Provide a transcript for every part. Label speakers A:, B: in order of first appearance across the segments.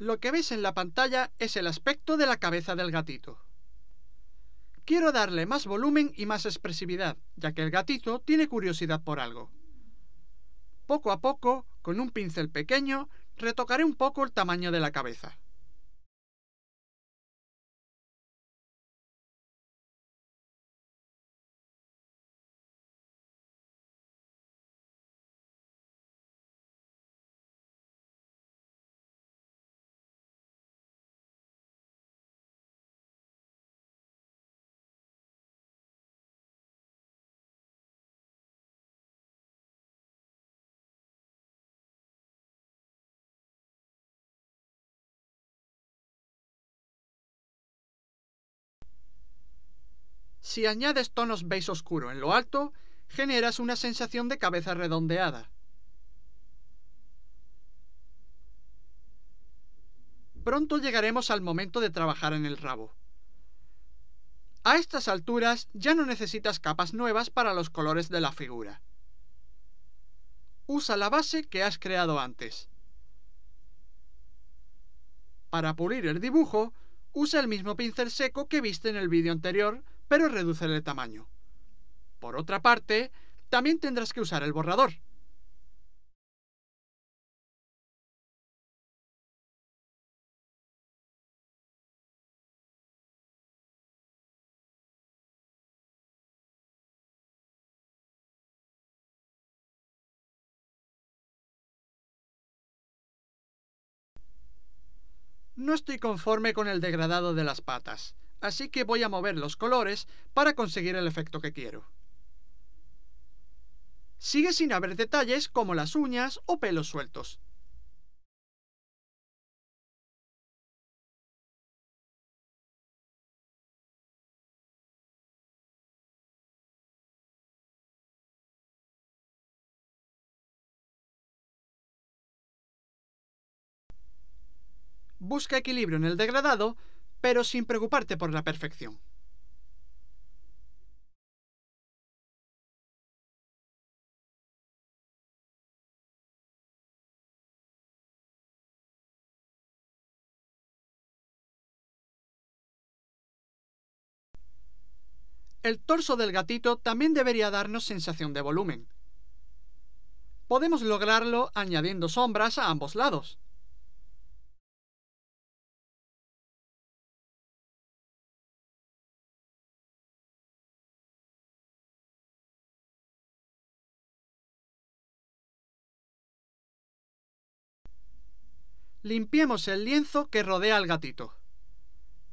A: Lo que ves en la pantalla es el aspecto de la cabeza del gatito. Quiero darle más volumen y más expresividad, ya que el gatito tiene curiosidad por algo. Poco a poco, con un pincel pequeño, retocaré un poco el tamaño de la cabeza. Si añades tonos beige oscuro en lo alto, generas una sensación de cabeza redondeada. Pronto llegaremos al momento de trabajar en el rabo. A estas alturas ya no necesitas capas nuevas para los colores de la figura. Usa la base que has creado antes. Para pulir el dibujo, usa el mismo pincel seco que viste en el vídeo anterior pero reducen el tamaño. Por otra parte, también tendrás que usar el borrador. No estoy conforme con el degradado de las patas así que voy a mover los colores para conseguir el efecto que quiero. Sigue sin haber detalles como las uñas o pelos sueltos. Busca equilibrio en el degradado pero sin preocuparte por la perfección. El torso del gatito también debería darnos sensación de volumen. Podemos lograrlo añadiendo sombras a ambos lados. Limpiemos el lienzo que rodea al gatito.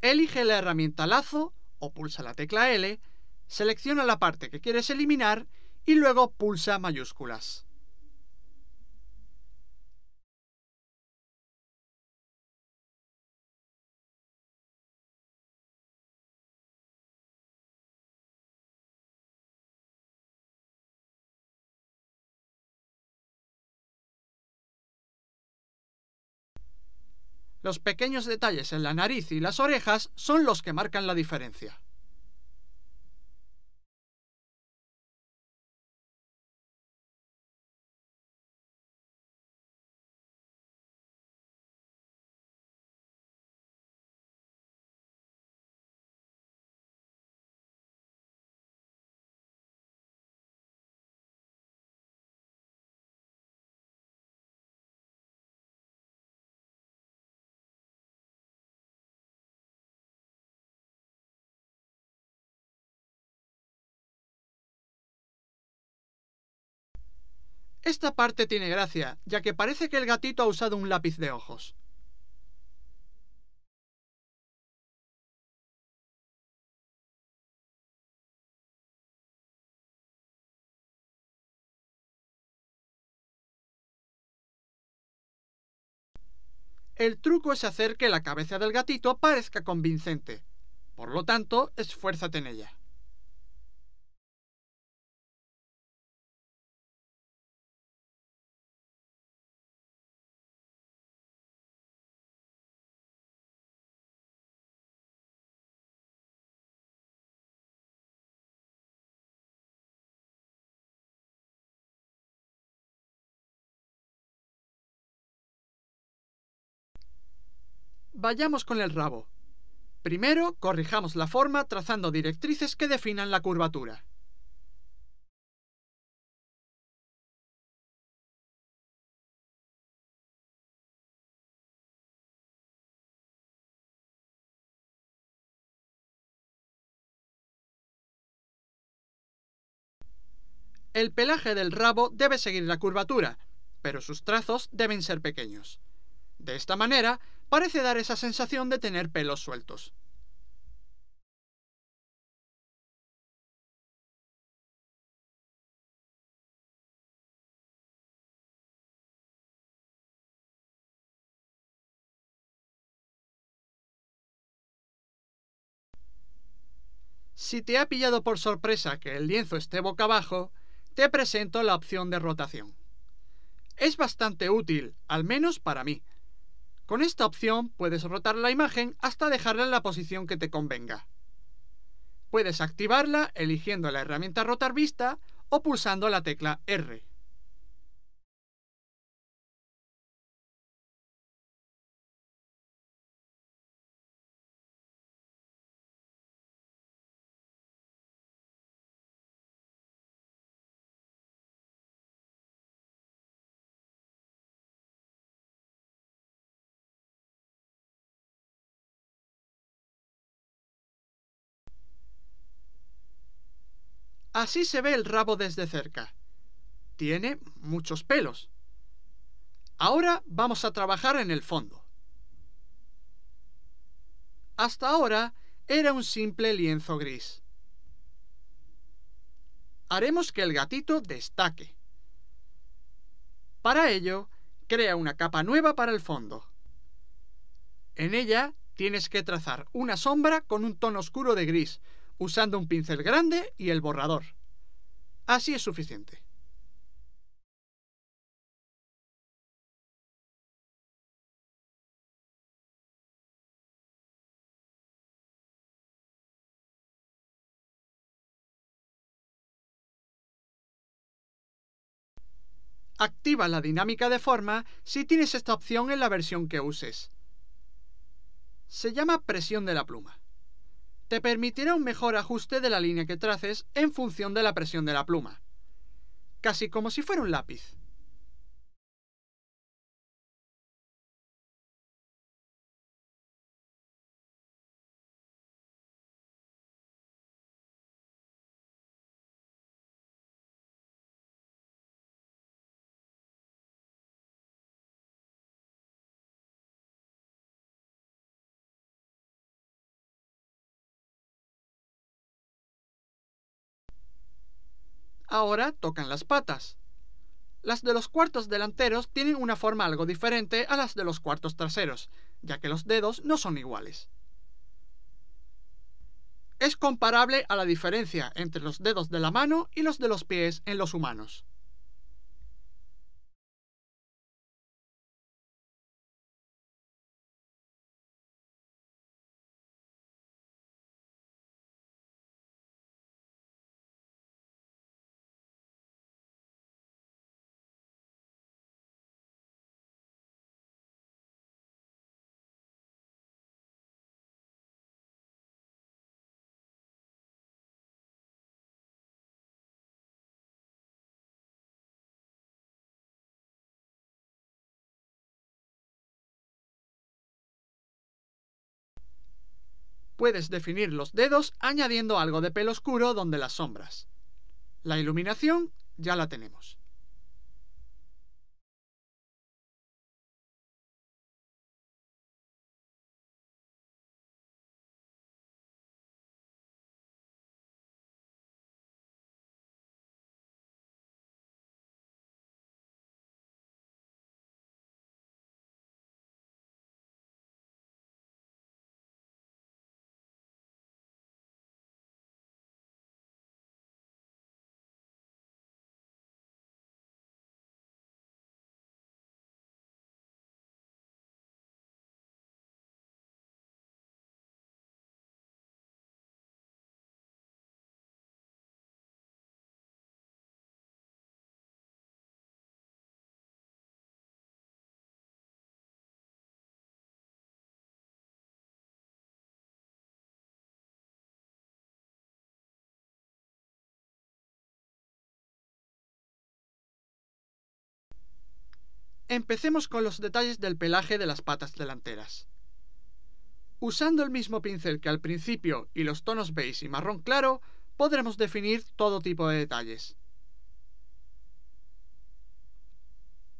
A: Elige la herramienta lazo o pulsa la tecla L, selecciona la parte que quieres eliminar y luego pulsa mayúsculas. Los pequeños detalles en la nariz y las orejas son los que marcan la diferencia.
B: Esta parte tiene gracia, ya que parece que el gatito ha usado un lápiz de ojos.
A: El truco es hacer que la cabeza del gatito parezca convincente. Por lo tanto, esfuérzate en ella. Vayamos con el rabo. Primero, corrijamos la forma trazando directrices que definan la curvatura. El pelaje del rabo debe seguir la curvatura, pero sus trazos deben ser pequeños. De esta manera, parece dar esa sensación de tener pelos sueltos. Si te ha pillado por sorpresa que el lienzo esté boca abajo, te presento la opción de rotación. Es bastante útil, al menos para mí. Con esta opción puedes rotar la imagen hasta dejarla en la posición que te convenga. Puedes activarla eligiendo la herramienta Rotar Vista o pulsando la tecla R. Así se ve el rabo desde cerca. Tiene muchos pelos. Ahora vamos a trabajar en el fondo. Hasta ahora era un simple lienzo gris. Haremos que el gatito destaque. Para ello, crea una capa nueva para el fondo. En ella tienes que trazar una sombra con un tono oscuro de gris, usando un pincel grande y el borrador. Así es suficiente. Activa la dinámica de forma si tienes esta opción en la versión que uses. Se llama presión de la pluma te permitirá un mejor ajuste de la línea que traces en función de la presión de la pluma. Casi como si fuera un lápiz. ahora tocan las patas. Las de los cuartos delanteros tienen una forma algo diferente a las de los cuartos traseros, ya que los dedos no son iguales. Es comparable a la diferencia entre los dedos de la mano y los de los pies en los humanos. Puedes definir los dedos añadiendo algo de pelo oscuro donde las sombras. La iluminación ya la tenemos. Empecemos con los detalles del pelaje de las patas delanteras. Usando el mismo pincel que al principio y los tonos beige y marrón claro, podremos definir todo tipo de detalles.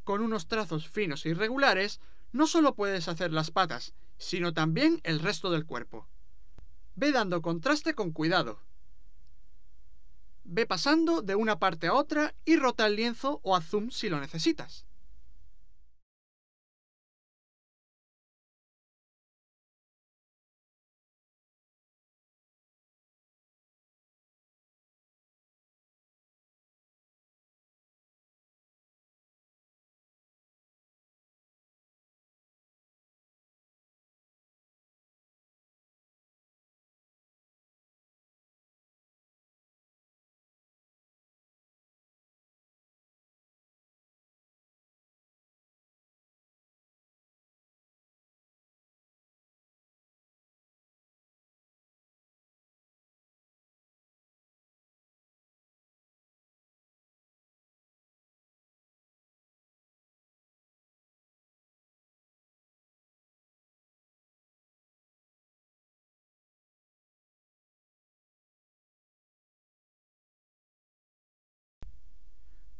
A: Con unos trazos finos y e regulares, no solo puedes hacer las patas, sino también el resto del cuerpo. Ve dando contraste con cuidado. Ve pasando de una parte a otra y rota el lienzo o haz zoom si lo necesitas.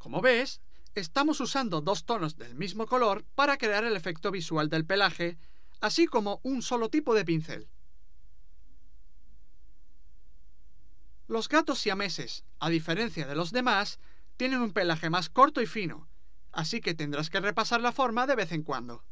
A: Como ves, estamos usando dos tonos del mismo color para crear el efecto visual del pelaje, así como un solo tipo de pincel. Los gatos siameses, a diferencia de los demás, tienen un pelaje más corto y fino, así que tendrás que repasar la forma de vez en cuando.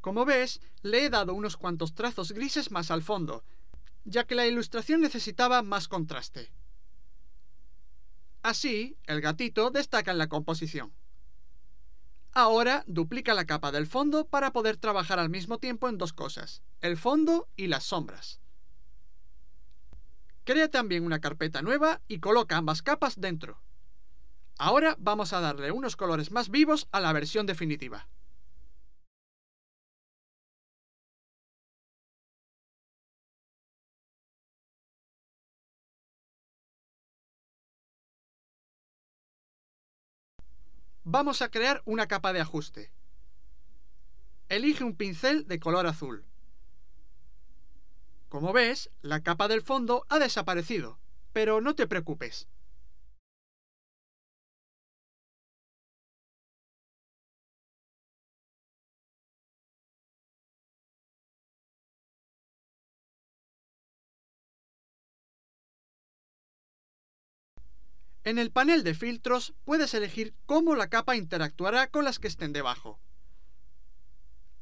A: Como ves, le he dado unos cuantos trazos grises más al fondo, ya que la ilustración necesitaba más contraste. Así, el gatito destaca en la composición. Ahora duplica la capa del fondo para poder trabajar al mismo tiempo en dos cosas, el fondo y las sombras. Crea también una carpeta nueva y coloca ambas capas dentro. Ahora vamos a darle unos colores más vivos a la versión definitiva. Vamos a crear una capa de ajuste. Elige un pincel de color azul. Como ves, la capa del fondo ha desaparecido, pero no te preocupes. En el panel de filtros puedes elegir cómo la capa interactuará con las que estén debajo.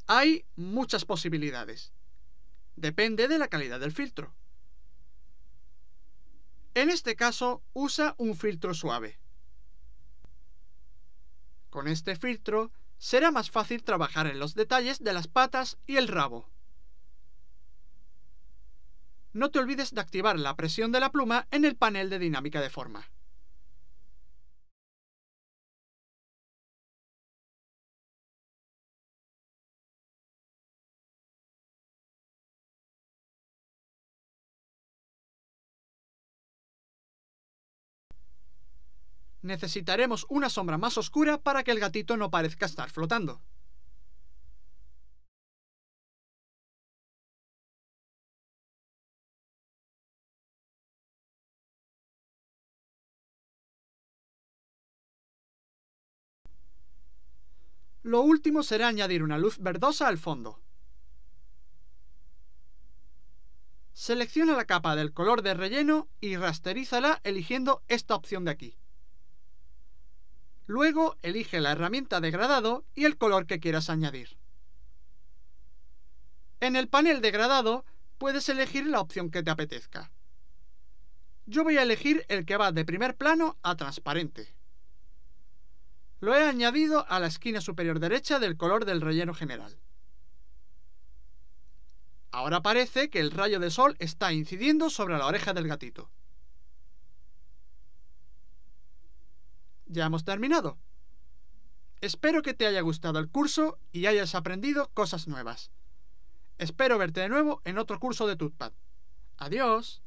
A: Hay muchas posibilidades. Depende de la calidad del filtro. En este caso, usa un filtro suave. Con este filtro, será más fácil trabajar en los detalles de las patas y el rabo. No te olvides de activar la presión de la pluma en el panel de dinámica de forma. necesitaremos una sombra más oscura para que el gatito no parezca estar flotando. Lo último será añadir una luz verdosa al fondo. Selecciona la capa del color de relleno y rasterízala eligiendo esta opción de aquí. Luego elige la herramienta degradado y el color que quieras añadir. En el panel degradado puedes elegir la opción que te apetezca. Yo voy a elegir el que va de primer plano a transparente. Lo he añadido a la esquina superior derecha del color del relleno general. Ahora parece que el rayo de sol está incidiendo sobre la oreja del gatito. ya hemos terminado. Espero que te haya gustado el curso y hayas aprendido cosas nuevas. Espero verte de nuevo en otro curso de Tutpad. Adiós.